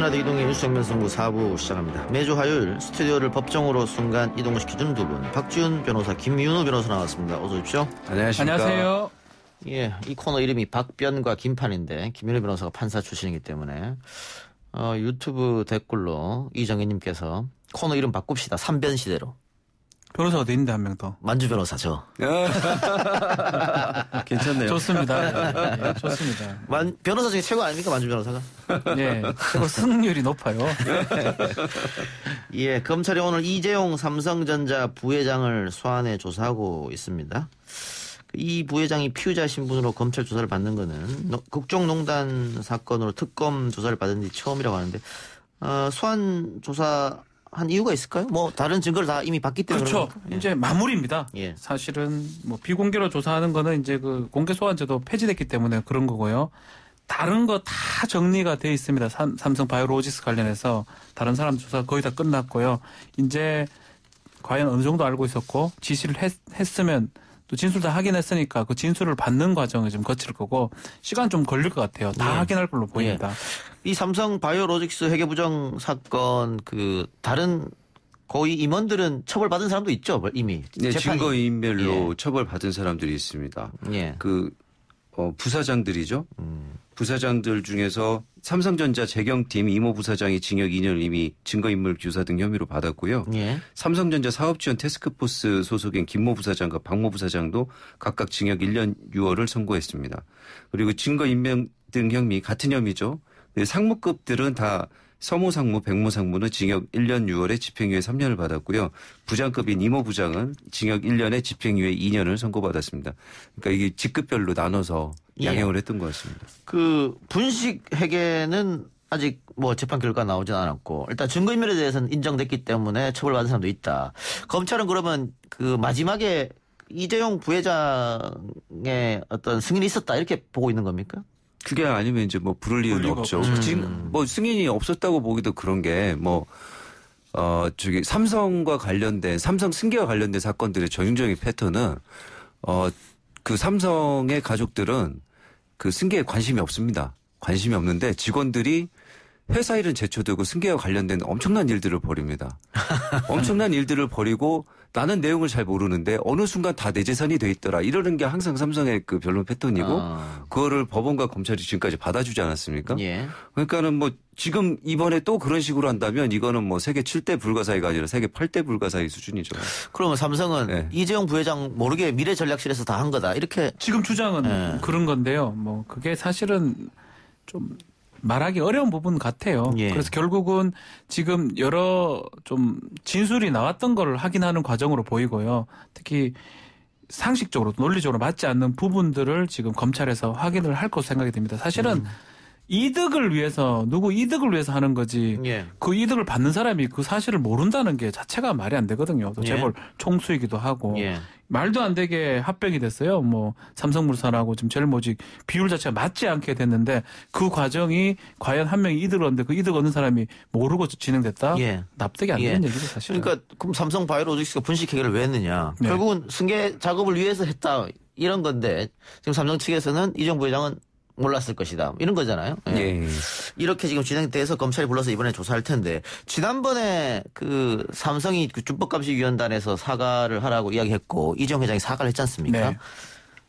라디오 이동의 뉴스정면선구 4부 시작합니다. 매주 화요일 스튜디오를 법정으로 순간 이동시켜준 두 분, 박지훈 변호사, 김윤우 변호사 나왔습니다. 어서 오십시오. 안녕하십니까. 안녕하세요. 예, 이 코너 이름이 박변과 김판인데 김윤우 변호사가 판사 출신이기 때문에 어, 유튜브 댓글로 이정희님께서 코너 이름 바꿉시다. 삼변 시대로. 변호사가 돼 있는데 한 명 더. 만주 변호사죠. 괜찮네요. 좋습니다. 예, 좋습니다. 만 변호사 중에 최고 아닙니까 만주 변호사가? 예. 최고 승률이 높아요. 예, 검찰이 오늘 이재용 삼성전자 부회장을 소환해 조사하고 있습니다. 이 부회장이 피의자 신분으로 검찰 조사를 받는 거는 국정농단 사건으로 특검 조사를 받은 뒤 처음이라고 하는데 어, 소환 조사 한 이유가 있을까요? 뭐 다른 증거를 다 이미 봤기 때문에 그렇죠. 예. 이제 마무리입니다. 예. 사실은 뭐 비공개로 조사하는 거는 이제 그 공개 소환제도 폐지됐기 때문에 그런 거고요. 다른 거 다 정리가 돼 있습니다. 삼, 삼성 바이오로지스 관련해서 다른 사람 조사 거의 다 끝났고요. 이제 과연 어느 정도 알고 있었고 지시를 했, 했으면 또 진술 다 확인했으니까 그 진술을 받는 과정을 좀 거칠 거고 시간 좀 걸릴 것 같아요. 다 예. 확인할 걸로 보입니다. 예. 이 삼성 바이오로직스 회계 부정 사건 그 다른 거의 임원들은 처벌받은 사람도 있죠 이미 네, 증거인멸로 예. 처벌받은 사람들이 있습니다. 예. 그 어, 부사장들이죠. 음. 부사장들 중에서 삼성전자 재경팀 이모 부사장이 징역 2년을 이미 증거인물 교사 등 혐의로 받았고요. 예. 삼성전자 사업지원 테스크포스 소속인 김모 부사장과 박모 부사장도 각각 징역 1년 6월을 선고했습니다. 그리고 증거인명 등 혐의 같은 혐의죠. 네, 상무급들은 다서모상무백모상무는 징역 1년 6월에 집행유예 3년을 받았고요. 부장급인 이모 부장은 징역 1년에 집행유예 2년을 선고받았습니다. 그러니까 이게 직급별로 나눠서 예. 양형을 예. 했던 것 같습니다. 그 분식 회계는 아직 뭐 재판 결과 나오진 않았고 일단 증거인멸에 대해서는 인정됐기 때문에 처벌받은 사람도 있다. 검찰은 그러면 그 마지막에 이재용 부회장의 어떤 승인이 있었다 이렇게 보고 있는 겁니까? 그게 아니면 이제 뭐 부를 이유는 없죠. 없죠. 음. 지금 뭐 승인이 없었다고 보기도 그런 게 뭐 어, 저기 삼성과 관련된 삼성 승계와 관련된 사건들의 전형적인 패턴은 어, 그 삼성의 가족들은 그 승계에 관심이 없습니다. 관심이 없는데 직원들이 회사 일은 제쳐두고 승계와 관련된 엄청난 일들을 벌입니다. 엄청난 일들을 벌이고 나는 내용을 잘 모르는데 어느 순간 다 내 재산이 돼 있더라 이러는 게 항상 삼성의 그 변론 패턴이고 아. 그거를 법원과 검찰이 지금까지 받아주지 않았습니까? 예. 그러니까는 뭐 지금 이번에 또 그런 식으로 한다면 이거는 뭐 세계 7대 불가사의가 아니라 세계 8대 불가사의 수준이죠. 그러면 삼성은 네. 이재용 부회장 모르게 미래 전략실에서 다 한 거다 이렇게 지금 주장은 네. 그런 건데요. 뭐 그게 사실은 좀 말하기 어려운 부분 같아요. 예. 그래서 결국은 지금 여러 좀 진술이 나왔던 걸 확인하는 과정으로 보이고요. 특히 상식적으로 논리적으로 맞지 않는 부분들을 지금 검찰에서 확인을 할것 생각이 됩니다. 사실은 음. 이득을 위해서 누구 이득을 위해서 하는 거지 예. 그 이득을 받는 사람이 그 사실을 모른다는 게 자체가 말이 안 되거든요. 또 예. 재벌 예. 총수이기도 하고 예. 말도 안 되게 합병이 됐어요. 뭐 삼성물산하고 지금 젤모직 비율 자체가 맞지 않게 됐는데 그 과정이 과연 한 명이 이득을 얻는데 그 이득 얻는 사람이 모르고 진행됐다. 예. 납득이 안 되는 예. 얘기죠 사실은. 그러니까 그럼 삼성 바이오로직스가 분식 회계를 왜 했느냐? 네. 결국은 승계 작업을 위해서 했다 이런 건데 지금 삼성 측에서는 이정부 회장은 몰랐을 것이다. 이런 거잖아요. 예. 예. 이렇게 지금 진행돼서 검찰이 불러서 이번에 조사할 텐데 지난번에 그 삼성이 그 준법감시위원단에서 사과를 하라고 이야기했고 이정 회장이 사과를 했지 않습니까? 네.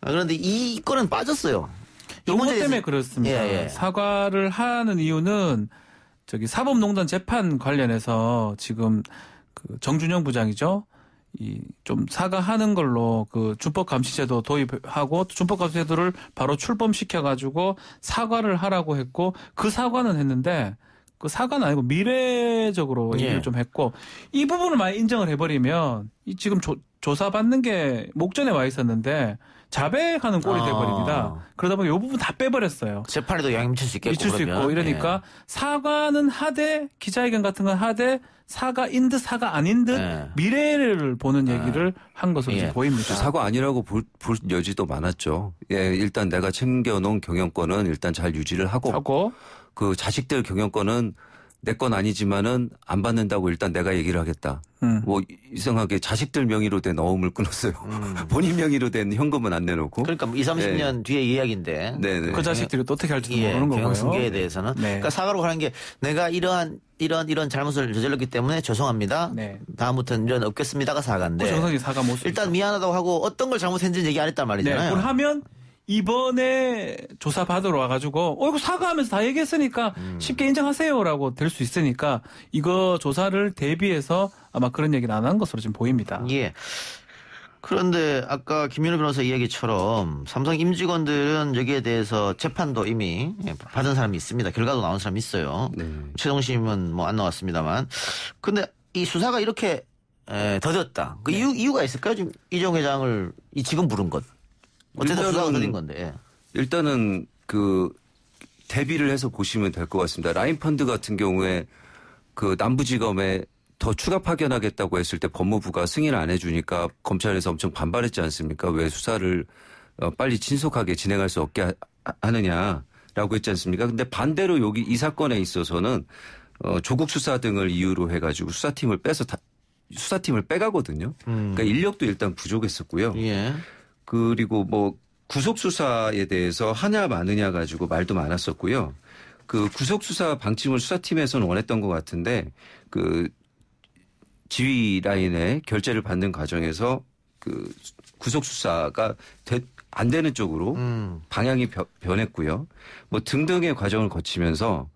아, 그런데 이 건은 빠졌어요. 이것 때문에 그렇습니다. 예, 예, 사과를 하는 이유는 저기 사법농단 재판 관련해서 지금 그 정준영 부장이죠. 이좀 사과하는 걸로 그 준법 감시제도 도입하고 준법 감시제도를 바로 출범시켜 가지고 사과를 하라고 했고 그 사과는 했는데 그 사과는 아니고 미래적으로 예. 얘기를 좀 했고 이 부분을 많이 인정을 해버리면 이 지금 조, 조사받는 게 목전에 와 있었는데 자백하는 꼴이 아. 돼버립니다. 그러다 보니 이 부분 다 빼버렸어요. 재판에도 영향 미칠 수 있겠고 미칠 수 그러면. 있고 이러니까 예. 사과는 하되 기자회견 같은 건 하되 사가 인듯 사가 아닌 듯 네. 미래를 보는 네. 얘기를 아. 한 것으로 예. 보입니다. 사과 아니라고 볼, 볼, 여지도 많았죠. 예, 일단 내가 챙겨놓은 경영권은 일단 잘 유지를 하고, 하고. 그 자식들 경영권은 내건 아니지만은 안 받는다고 일단 내가 얘기를 하겠다. 음. 뭐 이상하게 자식들 명의로 된 어음을 끊었어요. 음. 본인 명의로 된 현금은 안 내놓고. 그러니까 뭐 2, 30년 네. 뒤에 이야기인데. 네네. 그 자식들이 또 어떻게 할지 예, 모르는 거고요. 경승계에 대해서는. 네. 그러니까 사과로 가는 게 내가 이러한 이런 이런 잘못을 저질렀기 때문에 죄송합니다. 네. 다음부터는 이런 없겠습니다가 사과인데. 그정상 어, 사과 일단 미안하다고 하고 어떤 걸 잘못했는지 얘기 안 했단 말이잖아요. 네. 하면 이번에 조사 받으러 와가지고 어 이거 사과하면서 다 얘기했으니까 음. 쉽게 인정하세요라고 될 수 있으니까 이거 조사를 대비해서 아마 그런 얘기는 안한 것으로 지금 보입니다. 예. 그런데 아까 김윤호 변호사 이야기처럼 삼성 임직원들은 여기에 대해서 재판도 이미 예, 받은 사람이 있습니다. 결과도 나온 사람이 있어요. 네. 최종심은 뭐 안 나왔습니다만. 근데 이 수사가 이렇게 더뎠다. 그 네. 이유, 이유가 있을까요? 지금 이정 회장을 이 지금 부른 것. 어쨌든 부담 드린 건데. 예. 일단은 그 대비를 해서 보시면 될 것 같습니다. 라인 펀드 같은 경우에 그 남부지검에 더 추가 파견하겠다고 했을 때 법무부가 승인을 안 해주니까 검찰에서 엄청 반발했지 않습니까? 왜 수사를 어, 빨리 친속하게 진행할 수 없게 하느냐라고 했지 않습니까? 근데 반대로 여기 이 사건에 있어서는 어, 조국 수사 등을 이유로 해가지고 수사팀을 빼서 다, 수사팀을 빼가거든요. 음. 그러니까 인력도 일단 부족했었고요. 예. 그리고 뭐 구속 수사에 대해서 하냐 마느냐 가지고 말도 많았었고요. 그 구속 수사 방침을 수사팀에서는 원했던 것 같은데 그 지휘 라인의 결재를 받는 과정에서 그 구속 수사가 됐, 안 되는 쪽으로 음. 방향이 변했고요. 뭐 등등의 과정을 거치면서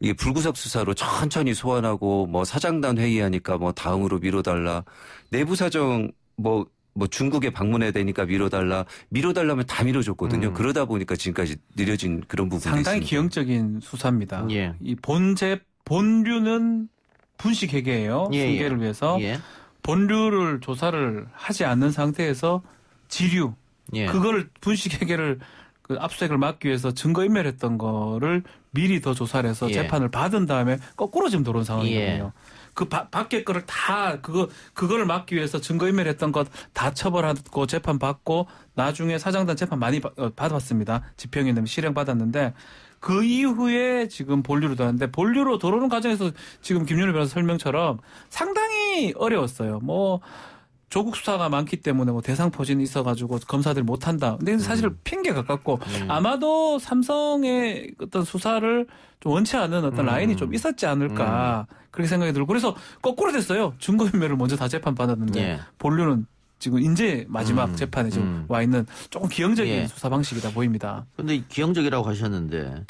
이 불구속 수사로 천천히 소환하고 뭐 사장단 회의하니까 뭐 다음으로 미뤄달라 내부 사정 뭐뭐 중국에 방문해야 되니까 미뤄달라 미뤄달라면 다 미뤄줬거든요. 음. 그러다 보니까 지금까지 느려진 그런 부분이 상당히 있습니다. 기형적인 수사입니다. 예. 이 본제 본류는 분식 회계예요. 예, 회계를 예. 위해서 예. 본류를 조사를 하지 않는 상태에서 지류 예. 그거를 분식 회계를 그 압수색을 막기 위해서 증거 인멸했던 거를 미리 더 조사를 해서 예. 재판을 받은 다음에 거꾸로 지금 들어온 상황이거든요. 그 바, 밖에 거를 다 그거 그거를 막기 위해서 증거인멸했던 것 다 처벌하고 재판 받고 나중에 사장단 재판 많이 받, 어, 받았습니다. 집행유예는 실형 받았는데 그 이후에 지금 본류로 돌았는데 본류로 돌아오는 과정에서 지금 김윤일 변호사 설명처럼 상당히 어려웠어요. 뭐 조국 수사가 많기 때문에 뭐 대상 포진이 있어가지고 검사들 못한다. 근데 사실 음. 핑계 가깝고 음. 아마도 삼성의 어떤 수사를 좀 원치 않은 어떤 음. 라인이 좀 있었지 않을까 음. 그렇게 생각이 들고 그래서 거꾸로 됐어요. 증거인멸을 먼저 다 재판 받았는데 예. 본류는 지금 이제 마지막 음. 재판에 지금 와 있는 조금 기형적인 예. 수사 방식이다 보입니다. 그런데 기형적이라고 하셨는데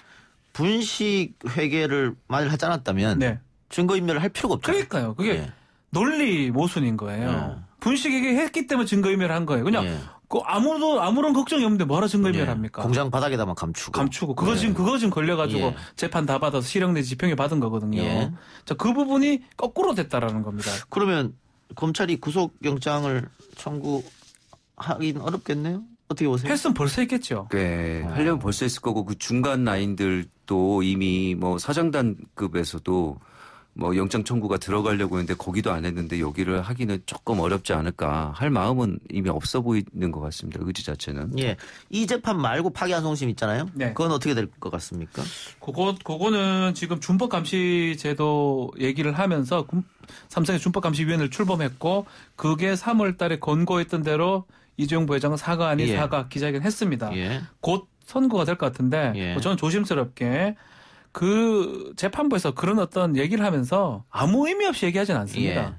분식 회계를 만일 하지 않았다면 네. 증거인멸을 할 필요가 없죠. 그러니까요. 그게 예. 논리 모순인 거예요. 어. 분식에게 했기 때문에 증거인멸을 한 거예요. 그냥 예. 그 아무도 아무런 걱정이 없는데 뭐하러 증거인멸 예. 합니까? 공장 바닥에다만 감추고 감추고 그거 예. 지금 그거 지금 걸려가지고 예. 재판 다 받아서 실형 내지 집행에 받은 거거든요. 예. 자그 부분이 거꾸로 됐다라는 겁니다. 그러면 검찰이 구속영장을 청구하긴 어렵겠네요. 어떻게 보세요? 했으면 벌써 했겠죠. 네, 하려면 벌써 했을 거고 그 중간 라인들도 이미 뭐 사장단급에서도 뭐 영장 청구가 들어가려고 했는데 거기도 안 했는데 여기를 하기는 조금 어렵지 않을까 할 마음은 이미 없어 보이는 것 같습니다. 의지 자체는. 예. 이 재판 말고 파기환송심 있잖아요. 네. 그건 어떻게 될 것 같습니까? 그거 그거는 지금 준법 감시 제도 얘기를 하면서 삼성의 준법 감시 위원회를 출범했고 그게 3월 달에 권고했던 대로 이재용 부회장은 사과 아니 예. 사과 기자회견 했습니다. 예. 곧 선거가 될 것 같은데 예. 저는 조심스럽게 그 재판부에서 그런 어떤 얘기를 하면서 아무 의미 없이 얘기하진 않습니다. 예.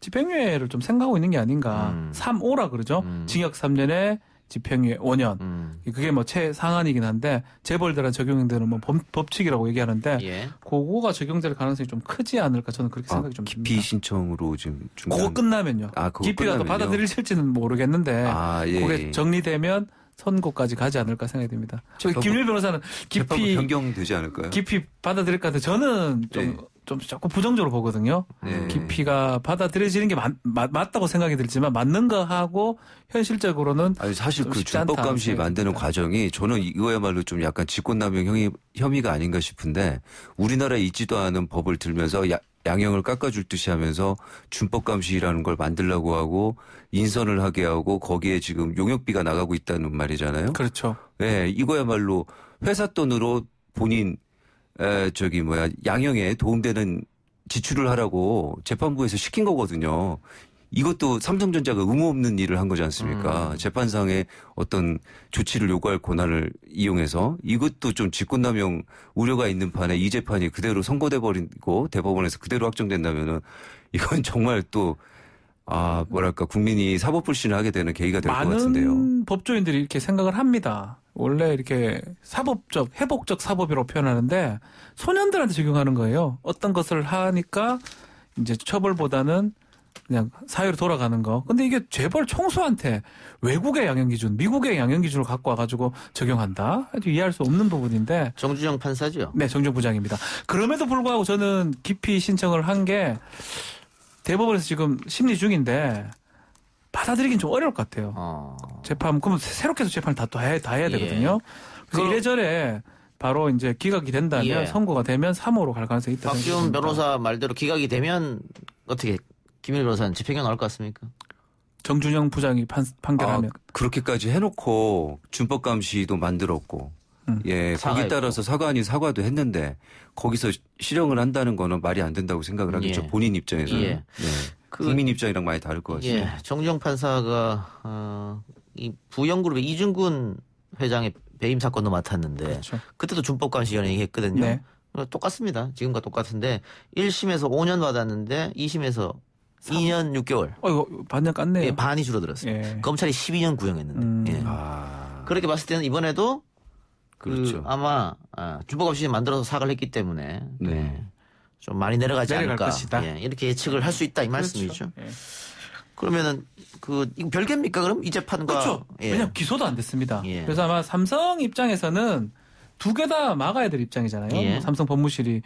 집행유예를 좀 생각하고 있는 게 아닌가. 음. 3오라 그러죠. 음. 징역 3년에 집행유예 5년. 음. 그게 뭐 최상한이긴 한데 재벌들한 적용되는 뭐 법, 칙이라고 얘기하는데 예. 그거가 적용될 가능성이 좀 크지 않을까 저는 그렇게 아, 생각이 아, 좀 듭니다. 기 신청으로 지금 중간... 그거 끝나면요. 아, 그거 기피가 끝나면요? 또 받아들일지는 모르겠는데 아, 예, 그게 예. 정리되면 선고까지 가지 않을까 생각이 듭니다. 저 김일 변호사는 깊이 변경되지 않을까요? 깊이 받아들일 것 같아요. 저는 좀, 네. 좀 자꾸 부정적으로 보거든요. 네. 깊이가 받아들여지는 게 맞, 맞다고 생각이 들지만 맞는 거 하고 현실적으로는 아니, 사실 그 준법 감시 만드는 과정이 저는 이거야말로 좀 약간 직권남용 혐의, 혐의가 아닌가 싶은데 우리나라에 있지도 않은 법을 들면서 야, 양형을 깎아줄 듯이 하면서 준법 감시라는 걸 만들라고 하고 인선을 하게 하고 거기에 지금 용역비가 나가고 있다는 말이잖아요. 그렇죠. 예, 네, 이거야말로 회사 돈으로 본인 에, 저기 뭐야 양형에 도움되는 지출을 하라고 재판부에서 시킨 거거든요. 이것도 삼성전자가 의무 없는 일을 한 거지 않습니까? 음. 재판상의 어떤 조치를 요구할 권한을 이용해서 이것도 좀 직권남용 우려가 있는 판에 이 재판이 그대로 선고돼 버리고 대법원에서 그대로 확정된다면은 이건 정말 또 아, 뭐랄까, 국민이 사법 불신을 하게 되는 계기가 될 것 같은데요. 많은 법조인들이 이렇게 생각을 합니다. 원래 이렇게 사법적, 회복적 사법이라고 표현하는데 소년들한테 적용하는 거예요. 어떤 것을 하니까 이제 처벌보다는 그냥 사회로 돌아가는 거. 근데 이게 재벌 총수한테 외국의 양형 기준, 미국의 양형 기준을 갖고 와가지고 적용한다. 아주 이해할 수 없는 부분인데. 정주영 판사죠. 네, 정준 부장입니다. 그럼에도 불구하고 저는 기피 신청을 한 게 대법원에서 지금 심리 중인데 받아들이긴 좀 어려울 것 같아요. 어... 재판 그러면 새롭게 해서 재판을 다또 해, 다 해야 예. 되거든요. 예. 그래서 그... 이래저래 바로 이제 기각이 된다면 예. 선고가 되면 3호로 갈 가능성이 있다. 박지훈 변호사 말대로 기각이 되면 어떻게 김일 변호사는 집행이 나올 것 같습니까? 정준영 부장이 판, 결하면 아, 그렇게까지 해놓고 준법 감시도 만들었고 음. 예 거기 따라서 사과 아닌 사과도 했는데 거기서 실형을 한다는 거는 말이 안 된다고 생각을 하겠죠 예. 본인 입장에서 예. 예. 그, 국민 입장이랑 많이 다를 것 예. 같습니다. 예. 정정 판사가 어, 이 부영그룹의 이준근 회장의 배임 사건도 맡았는데 그렇죠. 그때도 준법 감시연행했거든요 네. 똑같습니다. 지금과 똑같은데 1심에서 5년 받았는데 2심에서 2년 6개월. 어, 반년 깠네 예, 반이 줄어들었어요. 예. 검찰이 12년 구형했는데. 음. 예. 아. 그렇게 봤을 때는 이번에도 그 그렇죠. 그 아마 아, 주법 없이 만들어서 사과를 했기 때문에 네. 네. 좀 많이 내려가지 않을까. 예, 이렇게 예측을 할 수 있다 이 그렇죠. 말씀이죠. 예. 그러면은 그 이거 별개입니까? 그럼 이 재판과 그렇죠. 예. 왜냐면 기소도 안 됐습니다. 그래서 아마 삼성 입장에서는 두 개 다 막아야 될 입장이잖아요. 삼성 법무실이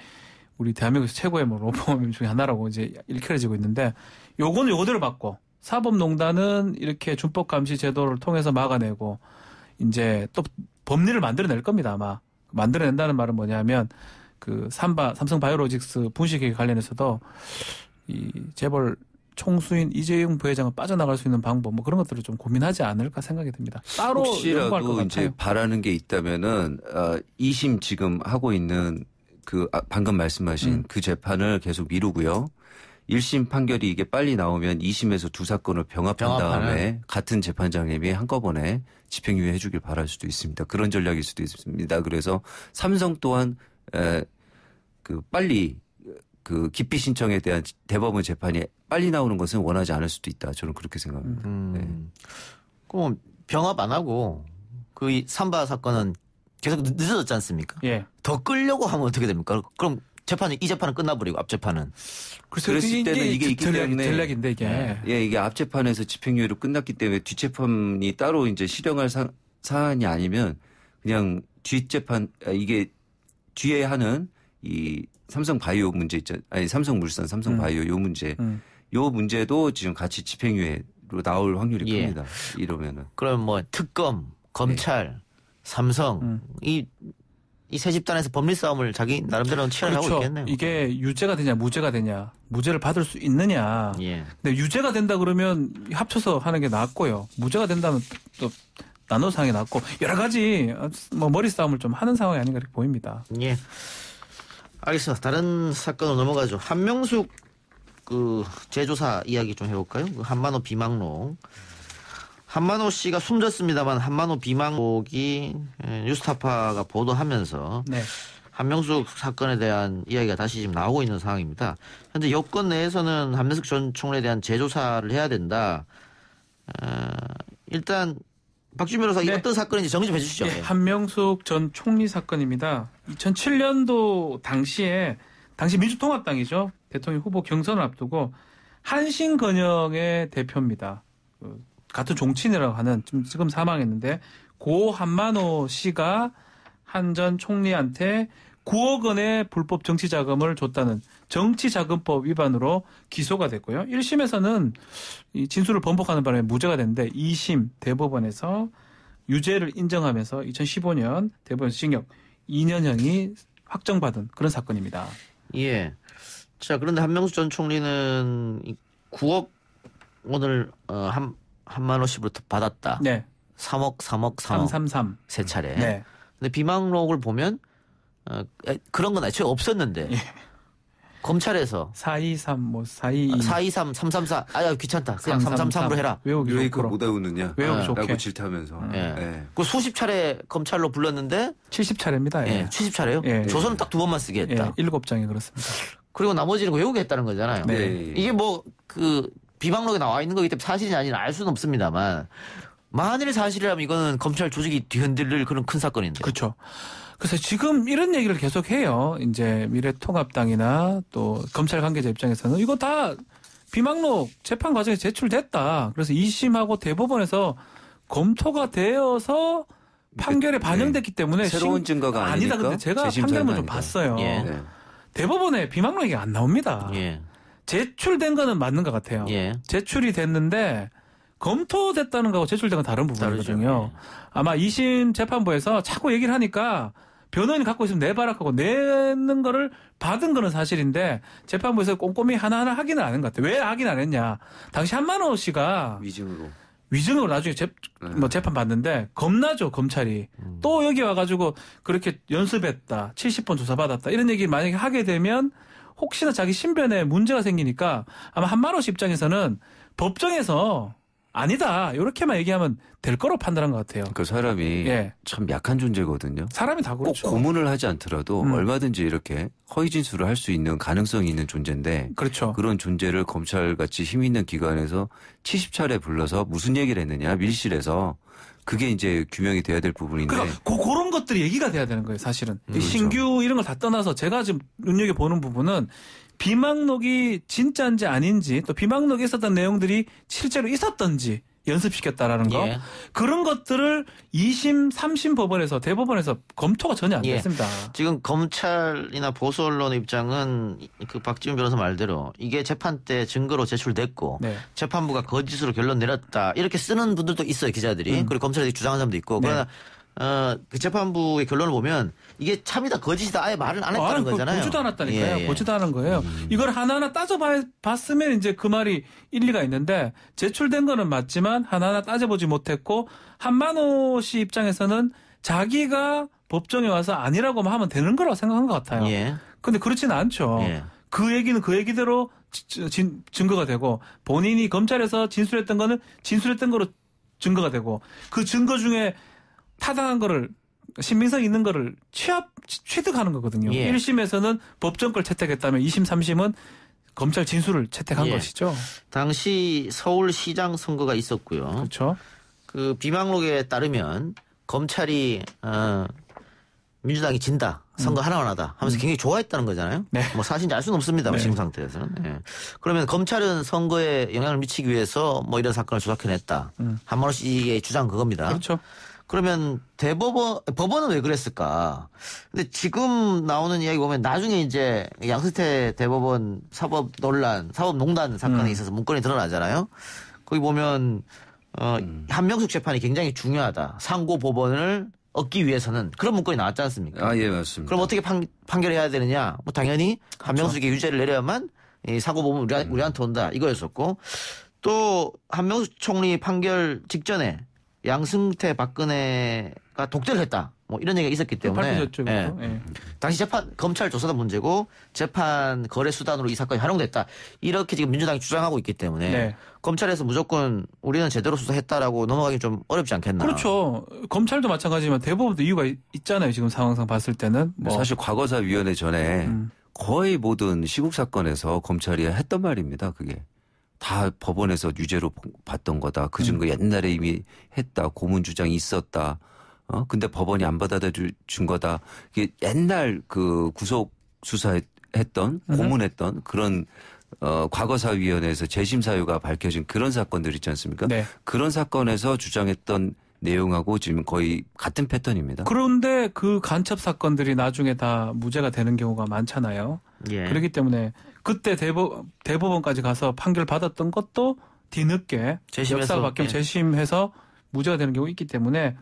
우리 대한민국에서 최고의 뭐 로펌 중에 하나라고 이제 일컬어지고 있는데 요거는 요거대로 바꿔. 사법농단은 이렇게 준법감시 제도를 통해서 막아내고 이제 또 법리를 만들어낼 겁니다 아마 만들어낸다는 말은 뭐냐면 그 삼바 삼성 바이오로직스 분식회계 관련해서도 이 재벌 총수인 이재용 부회장은 빠져나갈 수 있는 방법 뭐 그런 것들을 좀 고민하지 않을까 생각이 듭니다. 따로 혹시라도 이제 바라는 게 있다면은 어, 이심 지금 하고 있는 그 아, 방금 말씀하신 음. 그 재판을 계속 미루고요. 1심 판결이 이게 빨리 나오면 2심에서 두 사건을 병합한 병합하는. 다음에 같은 재판장님이 한꺼번에 집행유예 해주길 바랄 수도 있습니다. 그런 전략일 수도 있습니다. 그래서 삼성 또한 에, 그 빨리 그 기피 신청에 대한 대법원 재판이 빨리 나오는 것은 원하지 않을 수도 있다. 저는 그렇게 생각합니다. 음. 네. 그럼 병합 안 하고 그 삼바 사건은 계속 늦어졌지 않습니까? 예. 더 끌려고 하면 어떻게 됩니까? 그럼 재판이 이 재판은 끝나버리고 앞 재판은 글쎄, 그랬을 때는 이게 있기 때문에 전략인데 이게 네. 예 이게 앞 재판에서 집행유예로 끝났기 때문에 뒷 재판이 따로 이제 실형할 사, 사안이 아니면 그냥 뒷 재판 아, 이게 뒤에 하는 이 삼성 바이오 문제 있잖 아니 삼성 물산 삼성 음. 바이오 음. 요 문제 음. 요 문제도 지금 같이 집행유예로 나올 확률이 예. 큽니다 이러면은 그럼 뭐 특검 검찰 네. 삼성이 음. 이세 집단에서 법리 싸움을 자기 나름대로는 치열하고 그렇죠. 있겠네요. 이게 유죄가 되냐 무죄가 되냐 무죄를 받을 수 있느냐. 예. 근데 유죄가 된다 그러면 합쳐서 하는 게 낫고요. 무죄가 된다면 또 나눠서 하 낫고 여러 가지 어, 뭐 머리 싸움을 좀 하는 상황이 아닌가 이렇게 보입니다. 예. 알겠습니다. 다른 사건으로 넘어가죠. 한명숙 그 재조사 이야기 좀 해볼까요? 그 한만호 비망록. 한만호 씨가 숨졌습니다만 한만호 비망록이 예, 뉴스타파가 보도하면서 네. 한명숙 사건에 대한 이야기가 다시 지금 나오고 있는 상황입니다. 현재 여권 내에서는 한명숙 전 총리에 대한 재조사를 해야 된다. 어, 일단 박준민 변호사 네. 어떤 사건인지 정리 좀 해주시죠. 네. 한명숙 전 총리 사건입니다. 2007년도 당시에 당시 민주통합당이죠. 대통령 후보 경선을 앞두고 한신건영의 대표입니다. 그 같은 종친이라고 하는 지금 사망했는데 고 한만호 씨가 한 전 총리한테 9억 원의 불법 정치 자금을 줬다는 정치 자금법 위반으로 기소가 됐고요. 1심에서는 이 진술을 번복하는 바람에 무죄가 됐는데 2심 대법원에서 유죄를 인정하면서 2015년 대법원 징역 2년형이 확정받은 그런 사건입니다. 예. 자, 그런데 한명수 전 총리는 9억 원을 어, 한 한만호 씨부터 받았다. 네. 3억, 3억, 3억. 333. 세 차례. 네. 근데 비망록을 보면 어, 그런 건 애초에 없었는데 예. 검찰에서 423, 뭐 422, 423, 334. 아, 아 귀찮다. 그냥 333으로 해라. 외우기 왜 이걸 못 외우느냐? 외우기 아, 좋게. 라고 질타하면서. 음. 예. 예. 그 수십 차례 검찰로 불렀는데 70차례입니다. 예. 70차례요? 예. 예. 조선은 딱 두 번만 쓰게 했다. 예. 7장이 그렇습니다. 그리고 나머지는 외우게 했다는 거잖아요. 네. 이게 뭐그 비방록에 나와 있는 거기 때문에 사실이 아닌 알 수는 없습니다만 만일 사실이라면 이거는 검찰 조직이 뒤흔들릴 그런 큰 사건인데. 그렇죠. 그래서 지금 이런 얘기를 계속 해요. 이제 미래통합당이나 또 검찰 관계자 입장에서는 이거 다 비망록 재판 과정에 제출됐다. 그래서 2심하고 대법원에서 검토가 되어서 판결에 네. 반영됐기 때문에 새로운 증거가 아니다. 아니니까? 근데 제가 판결문 좀 봤어요. 예. 네. 대법원에 비망록이 안 나옵니다. 예. 제출된 거는 맞는 것 같아요. 예. 제출이 됐는데 검토됐다는 거하고 제출된 건 다른 부분이거든요. 예. 아마 2심 재판부에서 자꾸 얘기를 하니까 변호인이 갖고 있으면 내바락하고 내는 거를 받은 거는 사실인데 재판부에서 꼼꼼히 하나하나 확인을 안한 것 같아요. 왜 확인 안 했냐. 당시 한만호 씨가 위증으로 위증으로 나중에 재, 뭐 네. 재판 받는데 겁나죠 검찰이 음. 또 여기 와가지고 그렇게 연습했다 70번 조사받았다 이런 얘기 만약에 하게 되면 혹시나 자기 신변에 문제가 생기니까 아마 한마로씨 입장에서는 법정에서 아니다 이렇게만 얘기하면 될 거로 판단한 것 같아요. 그 사람이 예. 참 약한 존재거든요. 사람이 다 그렇죠. 꼭 고문을 하지 않더라도 음. 얼마든지 이렇게 허위 진술을 할 수 있는 가능성이 있는 존재인데 그렇죠. 그런 존재를 검찰 같이 힘 있는 기관에서 70차례 불러서 무슨 얘기를 했느냐 밀실에서 그게 이제 규명이 돼야 될 부분인데 그러니까 고, 그런 것들이 얘기가 돼야 되는 거예요 사실은 음, 그렇죠. 신규 이런 걸 다 떠나서 제가 지금 눈여겨 보는 부분은 비망록이 진짜인지 아닌지 또 비망록에 있었던 내용들이 실제로 있었던지 연습시켰다라는 거 예. 그런 것들을 2심, 3심 법원에서 대법원에서 검토가 전혀 안 예. 됐습니다. 지금 검찰이나 보수 언론의 입장은 그 박지훈 변호사 말대로 이게 재판 때 증거로 제출됐고 네. 재판부가 거짓으로 결론 내렸다 이렇게 쓰는 분들도 있어요 기자들이 음. 그리고 검찰이 주장한 사람도 있고 네. 그러나 어, 그 재판부의 결론을 보면 이게 참이다 거짓이다 아예 말을 안 어, 했다는 아, 거잖아요. 보지도 않았다니까요. 예, 예. 보지도 않은 거예요. 음. 이걸 하나하나 따져봤으면 이제 그 말이 일리가 있는데 제출된 거는 맞지만 하나하나 따져보지 못했고 한만호 씨 입장에서는 자기가 법정에 와서 아니라고 하면 되는 거라고 생각한 것 같아요. 예. 근데 그렇지는 않죠. 예. 그 얘기는 그 얘기대로 진, 증거가 되고 본인이 검찰에서 진술했던 거는 진술했던 거로 증거가 되고 그 증거 중에 타당한 거를 신빙성 있는 거를 취합 취득하는 거거든요. 예. 1심에서는 법정 걸 채택했다면 2심 3심은 검찰 진술을 채택한 예. 것이죠. 당시 서울시장 선거가 있었고요. 그렇죠. 그 비망록에 따르면 검찰이 어, 민주당이 진다 선거 음. 하나만 하다 하면서 음. 굉장히 좋아했다는 거잖아요. 네. 뭐 사실인지 알 수는 없습니다. 네. 지금 상태에서는. 예. 그러면 검찰은 선거에 영향을 미치기 위해서 뭐 이런 사건을 조작해냈다. 음. 한마로 이게 주장 그겁니다. 그렇죠. 그러면 대법원 법원은 왜 그랬을까? 근데 지금 나오는 이야기 보면 나중에 이제 양승태 대법원 사법 논란, 사법 농단 사건에 음. 있어서 문건이 드러나잖아요. 거기 보면 어 음. 한명숙 재판이 굉장히 중요하다. 상고 법원을 얻기 위해서는 그런 문건이 나왔지 않습니까? 아, 예, 맞습니다. 그럼 어떻게 판, 결해야 되느냐? 뭐 당연히 그렇죠. 한명숙의 유죄를 내려야만 이 사고 보면 음. 우리한테 온다 이거였었고 또 한명숙 총리 판결 직전에 양승태 박근혜가 독재를 했다. 뭐 이런 얘기가 있었기 때문에 그 예. 예. 당시 재판 검찰 조사도 문제고 재판 거래 수단으로 이 사건이 활용됐다 이렇게 지금 민주당이 주장하고 있기 때문에 네. 검찰에서 무조건 우리는 제대로 수사했다라고 넘어가기 좀 어렵지 않겠나 그렇죠 검찰도 마찬가지지만 대법원도 이유가 있, 잖아요 지금 상황상 봤을 때는 뭐. 사실 과거사 위원회 전에 음. 거의 모든 시국 사건에서 검찰이 했던 말입니다 그게 다 법원에서 유죄로 봤던 거다. 그 증거 음. 옛날에 이미 했다. 고문 주장이 있었다. 어? 근데 법원이 안 받아다 준 거다. 이게 옛날 그 구속 수사했던 음. 고문했던 그런 어, 과거사위원회에서 재심 사유가 밝혀진 그런 사건들 있지 않습니까? 네. 그런 사건에서 주장했던 내용하고 지금 거의 같은 패턴입니다. 그런데 그 간첩 사건들이 나중에 다 무죄가 되는 경우가 많잖아요. 예. 그렇기 때문에 그때 대법, 대법원까지 가서 판결 받았던 것도 뒤늦게 재심해서, 역사 바뀌면 예. 네. 재심해서 무죄가 되는 경우 가 있기 때문에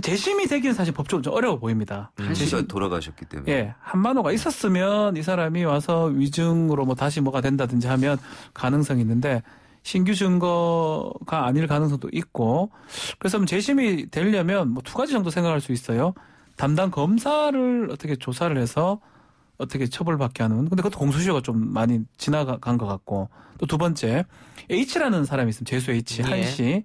재심이 되기는 사실 법적으로 좀 어려워 보입니다. 한 시간 돌아가셨기 때문에. 예. 한만호가 있었으면 이 사람이 와서 위증으로 뭐 다시 뭐가 된다든지 하면 가능성이 있는데 신규 증거가 아닐 가능성도 있고 그래서 재심이 되려면 뭐 두 가지 정도 생각할 수 있어요. 담당 검사를 어떻게 조사를 해서 어떻게 처벌받게 하는. 근데 그것도 공소시효가 좀 많이 지나간 것 같고 또 두 번째 H라는 사람이 있으면 재수 H 예. 한 씨.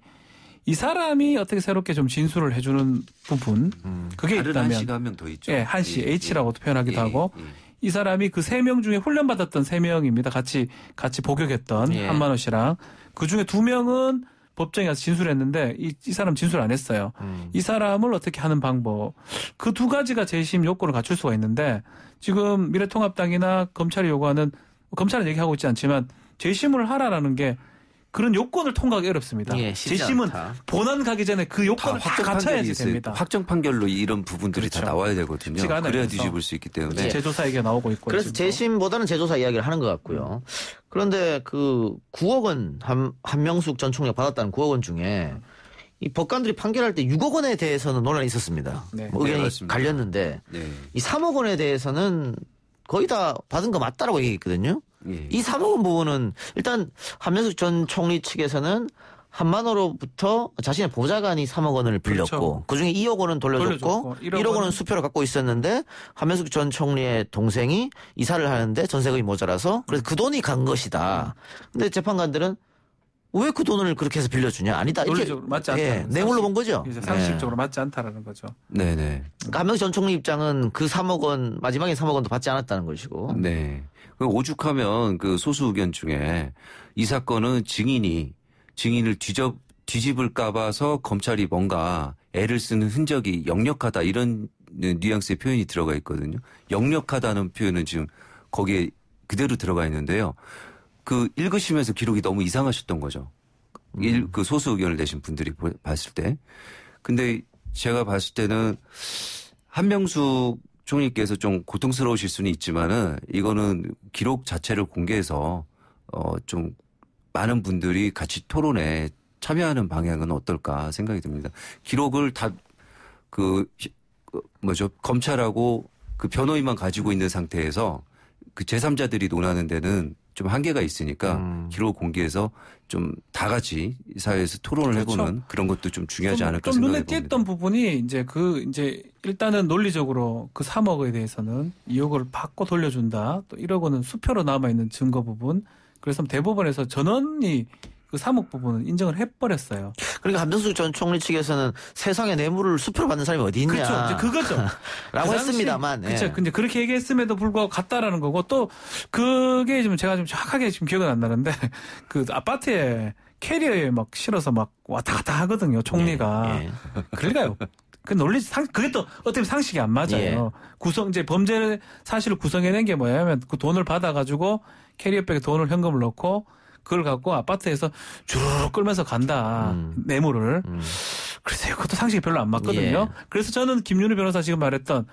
이 사람이 어떻게 새롭게 좀 진술을 해주는 부분 음, 그게 있다면 한씨가 한명 더 있죠. 예, 한씨 예, 예, H라고도 표현하기도 예, 하고 예. 이 사람이 그 세 명 중에 훈련 받았던 세 명입니다. 같이 같이 복역했던 한만호 씨랑 그 중에 두 명은 법정에 가서 진술했는데 이, 이 사람 진술 안 했어요. 음. 이 사람을 어떻게 하는 방법 그 두 가지가 재심 요건을 갖출 수가 있는데 지금 미래통합당이나 검찰이 요구하는 검찰은 얘기하고 있지 않지만 재심을 하라라는 게 그런 요건을 통과하기 어렵습니다. 예, 재심은 않다. 본안 가기 전에 그 요건을 다, 다갖춰야 됩니다. 확정 판결로 이런 부분들이 그렇죠. 다 나와야 되거든요. 그래야 그래 뒤집을 수 있기 때문에 네. 예, 재조사 얘기가 나오고 있고 요 그래서 지금도. 재심보다는 재조사 이야기를 하는 것 같고요. 음. 그런데 그 9억 원 한, 한명숙 전 총리 받았다는 9억 원 중에 음. 이 법관들이 판결할 때 6억 원에 대해서는 논란이 있었습니다. 네. 뭐 의견이 네, 갈렸는데 네. 이 3억 원에 대해서는 거의 다 받은 거 맞다라고 얘기했거든요. 예. 이 3억 원 부분은 일단 한명숙 전 총리 측에서는 한만호로부터 자신의 보좌관이 3억 원을 빌렸고 그렇죠. 그중에 2억 원은 돌려줬고, 돌려줬고 1억, 1억 원은 수표를 갖고 있었는데 한명숙 전 총리의 동생이 이사를 하는데 전세금이 모자라서 그래서 그 돈이 간 것이다. 근데 재판관들은 왜그 돈을 그렇게 해서 빌려주냐? 아니다. 이렇게 논리적으로 맞지 않다. 예, 내물로 본 거죠. 예. 상식적으로 맞지 않다라는 거죠. 네네. 그까 그러니까 한명수 전 총리 입장은 그 3억 원 마지막에 3억 원도 받지 않았다는 것이고. 네. 그 오죽하면 그 소수 의견 중에 이 사건은 증인이 증인을 뒤접 뒤집을까 봐서 검찰이 뭔가 애를 쓰는 흔적이 역력하다 이런 뉘앙스의 표현이 들어가 있거든요. 역력하다는 표현은 지금 거기에 그대로 들어가 있는데요. 그 읽으시면서 기록이 너무 이상하셨던 거죠. 음. 일, 그 소수 의견을 내신 분들이 봤을 때. 근데 제가 봤을 때는 한명숙 총리께서 좀 고통스러우실 수는 있지만은 이거는 기록 자체를 공개해서 어, 좀 많은 분들이 같이 토론에 참여하는 방향은 어떨까 생각이 듭니다. 기록을 다그 어, 뭐죠 검찰하고 그 변호인만 가지고 있는 상태에서 그 제3자들이 논하는 데는 좀 한계가 있으니까 음. 기록 공개해서 좀 다 같이 사회에서 토론을 그렇죠. 해보는 그런 것도 좀 중요하지 좀, 않을까 생각합니다 눈에 띄었던 부분이 이제 그 이제 일단은 논리적으로 그 3억에 대해서는 2억을 받고 돌려준다. 또 1억 은 수표로 남아 있는 증거 부분. 그래서 대법원에서 전원이 그 사목 부분은 인정을 해버렸어요. 그러니까 함정수 전 총리 측에서는 세상에 뇌물을 수표로 받는 사람이 어디 있냐. 그렇죠. 이제 그거죠. 라고 그 했습니다만. 예. 그렇죠. 근데 그렇게 얘기했음에도 불구하고 갔다라는 거고 또 그게 지금 제가 좀 정확하게 지금 기억은 안 나는데 그 아파트에 캐리어에 막 실어서 막 왔다 갔다 하거든요. 총리가. 예, 예. 그러니까요. 그 논리 상 그게 또 어떻게 상식이 안 맞아요. 예. 구성 이제 범죄 사실을 구성해낸 게 뭐냐면 그 돈을 받아가지고 캐리어백에 돈을 현금을 넣고 그걸 갖고 아파트에서 주르륵 끌면서 간다. 음. 뇌물을. 음. 글쎄요. 그것도 상식이 별로 안 맞거든요. 예. 그래서 저는 김윤우 변호사 지금 말했던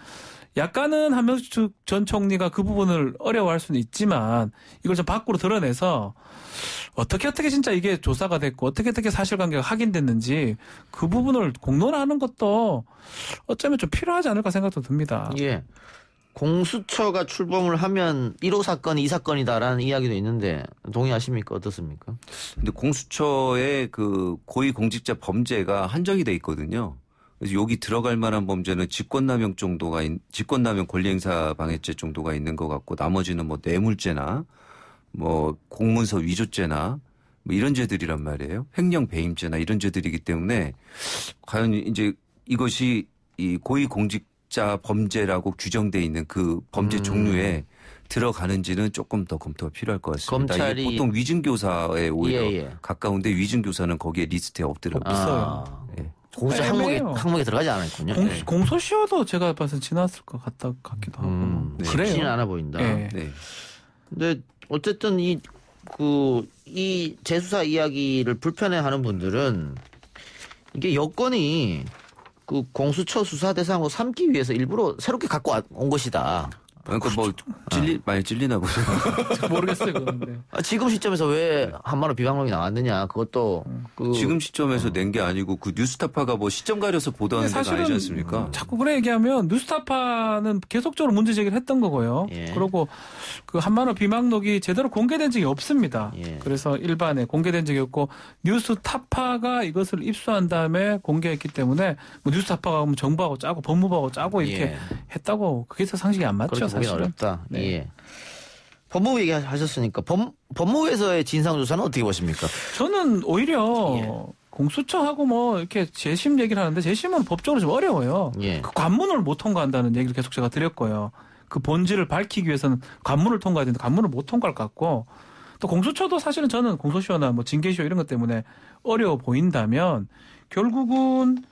약간은 한명숙 전 총리가 그 부분을 어려워할 수는 있지만 이걸 좀 밖으로 드러내서 어떻게 어떻게 진짜 이게 조사가 됐고 어떻게 어떻게 사실관계가 확인됐는지 그 부분을 공론화하는 것도 어쩌면 좀 필요하지 않을까 생각도 듭니다. 예. 공수처가 출범을 하면 1호 사건이 이 사건이다라는 이야기도 있는데 동의하십니까? 어떻습니까? 근데 공수처의 그 고위공직자 범죄가 한정이 돼 있거든요. 그래서 여기 들어갈 만한 범죄는 직권남용 정도가 직권남용 권리행사 방해죄 정도가 있는 것 같고 나머지는 뭐 뇌물죄나 뭐 공문서 위조죄나 뭐 이런 죄들이란 말이에요. 횡령 배임죄나 이런 죄들이기 때문에 과연 이제 이것이 이 고위공직 미성자 범죄라고 규정돼 있는 그 범죄 음. 종류에 들어가는지는 조금 더 검토가 필요할 것 같습니다. 검찰이... 보통 위증교사에 오히려 예, 예. 가까운데 위증교사는 거기에 리스트에 없더라고요. 아. 없어요. 네. 예. 공 아, 항목에 항목에 들어가지 않았군요. 공, 네. 예. 공소시효도 제가 봤을 지났을 것 같다 같기도 하고. 음, 네. 그래요. 않아 보인다. 네. 네. 근데 어쨌든 이 그, 이 재수사 이야기를 불편해하는 분들은 이게 여건이 그 공수처 수사 대상으로 삼기 위해서 일부러 새롭게 갖고 온 것이다. 그러니까 뭐, 뭐 그렇죠. 찔리 어. 많이 찔리나 보죠. 모르겠어요. 그런데 아, 지금 시점에서 왜 네. 한마로 비방록이 나왔느냐 그것도 음. 그 지금 시점에서 낸 게 아니고 그 뉴스타파가 뭐 시점 가려서 보도하는 사실은 아니지 않습니까? 음. 자꾸 그래 얘기하면 뉴스타파는 계속적으로 문제 제기를 했던 거고요. 예. 그리고 그 한마로 비망록이 제대로 공개된 적이 없습니다. 예. 그래서 일반에 공개된 적이 없고 뉴스타파가 이것을 입수한 다음에 공개했기 때문에 뭐 뉴스타파가 정부하고 짜고 법무부하고 짜고 이렇게 예. 했다고 그게 서 상식이 안 맞죠. 사실 어렵다. 네. 예. 법무부 얘기하셨으니까 법, 법무부에서의 진상조사는 어떻게 보십니까? 저는 오히려 예. 공수처하고 뭐 이렇게 재심 얘기를 하는데 재심은 법적으로 좀 어려워요. 예. 그 관문을 못 통과한다는 얘기를 계속 제가 드렸고요. 그 본질을 밝히기 위해서는 관문을 통과해야 되는데 관문을 못 통과할 것 같고 또 공수처도 사실은 저는 공소시효나 뭐 징계시효 이런 것 때문에 어려워 보인다면 결국은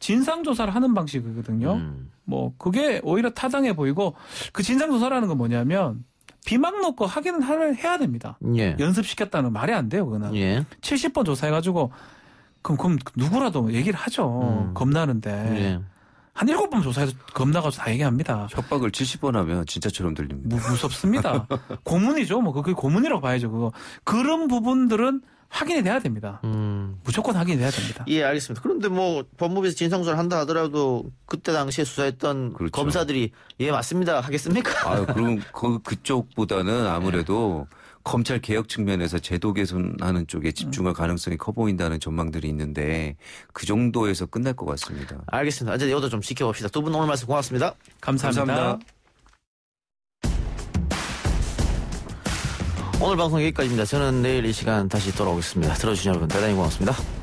진상 조사를 하는 방식이거든요. 음. 뭐 그게 오히려 타당해 보이고 그 진상 조사라는 건 뭐냐면 비망 놓고 확인는 해야 됩니다. 예. 연습시켰다는 말이 안 돼요, 그거는. 예. 70번 조사해가지고 그럼 그럼 누구라도 얘기를 하죠. 음. 겁나는데. 예. 한 일곱 번 조사해서 겁나가지고 다 얘기합니다. 협박을 70번 하면 진짜처럼 들립니다. 무, 무섭습니다. 고문이죠. 뭐, 그게 고문이라고 봐야죠. 그거. 그런 부분들은 확인이 돼야 됩니다. 음. 무조건 확인이 돼야 됩니다. 예, 알겠습니다. 그런데 뭐 법무부에서 진상조사를 한다 하더라도 그때 당시에 수사했던 그렇죠. 검사들이 예, 맞습니다. 하겠습니까? 아, 그럼 그 그쪽보다는 아무래도 네. 검찰 개혁 측면에서 제도 개선하는 쪽에 집중할 가능성이 커 보인다는 전망들이 있는데 그 정도에서 끝날 것 같습니다. 알겠습니다. 이제 여도 좀 지켜봅시다. 두 분 오늘 말씀 고맙습니다 감사합니다. 감사합니다. 오늘 방송 여기까지입니다. 저는 내일 이 시간 다시 돌아오겠습니다. 들어주신 여러분 대단히 고맙습니다.